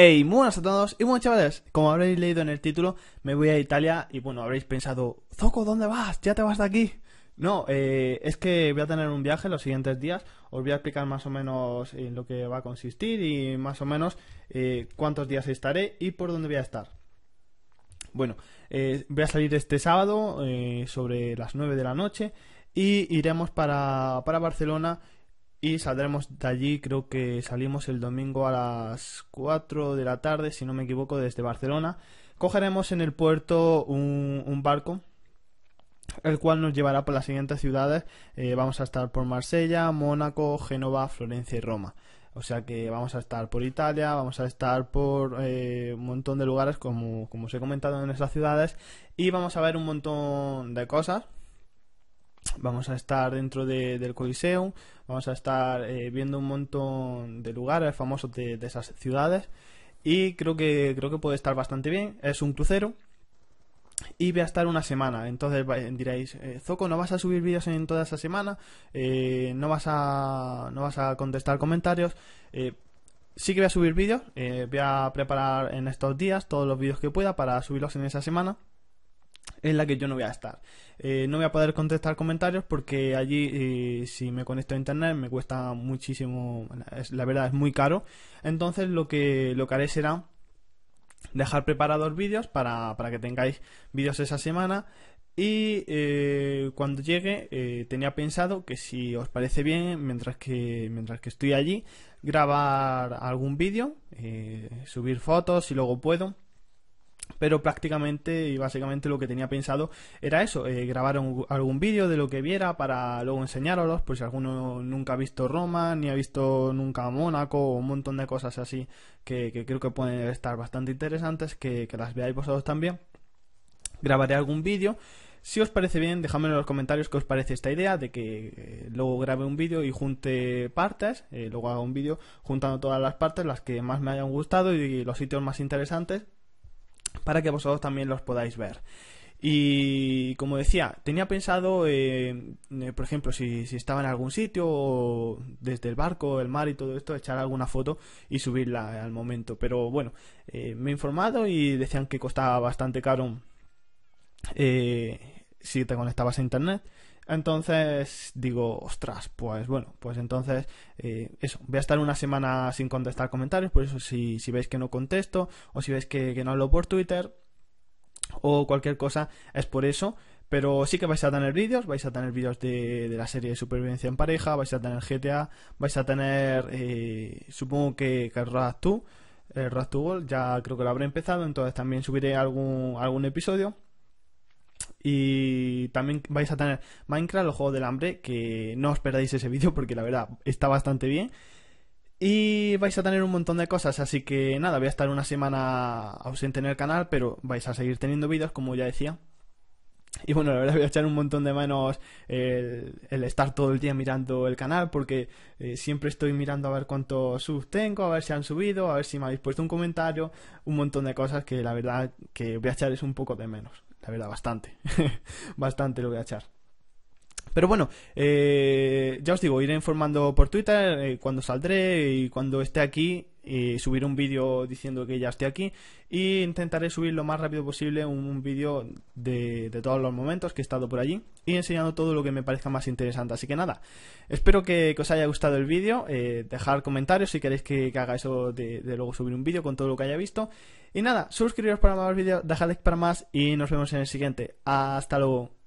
Hey, muy buenas a todos y buenas chavales. Como habréis leído en el título, me voy a Italia y bueno, habréis pensado, Zoco, ¿dónde vas? ¿Ya te vas de aquí? No, eh, es que voy a tener un viaje los siguientes días. Os voy a explicar más o menos en eh, lo que va a consistir y más o menos eh, cuántos días estaré y por dónde voy a estar. Bueno, voy a salir este sábado sobre las 9 de la noche y iremos para, para Barcelona y saldremos de allí, creo que salimos el domingo a las 4 de la tarde, si no me equivoco, desde Barcelona. Cogeremos en el puerto un, barco, el cual nos llevará por las siguientes ciudades. Eh, vamos a estar por Marsella, Mónaco, Génova, Florencia y Roma. O sea que vamos a estar por Italia, vamos a estar por eh, un montón de lugares, como, como os he comentado en esas ciudades, y vamos a ver un montón de cosas vamos a estar dentro del Coliseum, vamos a estar eh, viendo un montón de lugares famosos de, esas ciudades y creo que, creo que puede estar bastante bien. Es un crucero y voy a estar una semana. Entonces diréis, eh, Zoco, ¿no vas a subir vídeos en toda esa semana? Eh, ¿no, vas a, ¿No vas a contestar comentarios? sí que voy a subir vídeos, voy a preparar en estos días todos los vídeos que pueda para subirlos en esa semana en la que yo no voy a estar. Eh, no voy a poder contestar comentarios porque allí eh, si me conecto a internet me cuesta muchísimo, la verdad es muy caro. Entonces lo que, lo que haré será dejar preparados vídeos para, que tengáis vídeos esa semana. Y eh, cuando llegue tenía pensado que si os parece bien, mientras que, mientras que estoy allí, grabar algún vídeo, subir fotos y luego puedo pero prácticamente y básicamente lo que tenía pensado era eso, eh, grabar algún vídeo de lo que viera para luego enseñaros, pues si alguno nunca ha visto Roma, ni ha visto nunca Mónaco, o un montón de cosas así que, creo que pueden estar bastante interesantes, que, las veáis vosotros también. Grabaré algún vídeo. Si os parece bien, dejadme en los comentarios qué os parece esta idea de que eh, luego grabe un vídeo y junte partes, eh, luego haga un vídeo juntando todas las partes, las que más me hayan gustado y los sitios más interesantes para que vosotros también los podáis ver. Y como decía, tenía pensado, eh, eh, por ejemplo, si, estaba en algún sitio desde el barco, el mar y todo esto, echar alguna foto y subirla al momento. Pero bueno, eh, me he informado y decían que costaba bastante caro si te conectabas a internet. Entonces digo, ostras, pues bueno, pues entonces eh, eso, voy a estar una semana sin contestar comentarios, por eso si, si veis que no contesto o si veis que, no hablo por Twitter o cualquier cosa, es por eso. Pero sí que vais a tener vídeos, vais a tener vídeos de, de, la serie de supervivencia en pareja, vais a tener GTA, vais a tener, eh, supongo que, que Raz tú, World, ya creo que lo habré empezado, entonces también subiré algún, algún episodio. Y también vais a tener Minecraft, los juegos del hambre, que no os perdáis ese vídeo porque la verdad está bastante bien. Y vais a tener un montón de cosas, así que nada, voy a estar una semana ausente en el canal, pero vais a seguir teniendo vídeos, como ya decía. Y bueno, la verdad voy a echar un montón de menos el, estar todo el día mirando el canal, porque eh, siempre estoy mirando a ver cuántos subs tengo, a ver si han subido, a ver si me habéis puesto un comentario, un montón de cosas que la verdad que voy a echar es un poco de menos la verdad, bastante. bastante lo voy a echar. Pero bueno, eh, ya os digo, iré informando por Twitter eh, cuando saldré y cuando esté aquí y subir un vídeo diciendo que ya estoy aquí y intentaré subir lo más rápido posible un, vídeo de, todos los momentos que he estado por allí y enseñando todo lo que me parezca más interesante así que nada espero que, os haya gustado el vídeo eh, dejar comentarios si queréis que, haga eso de, de, luego subir un vídeo con todo lo que haya visto y nada suscribiros para más vídeos dejad like para más y nos vemos en el siguiente hasta luego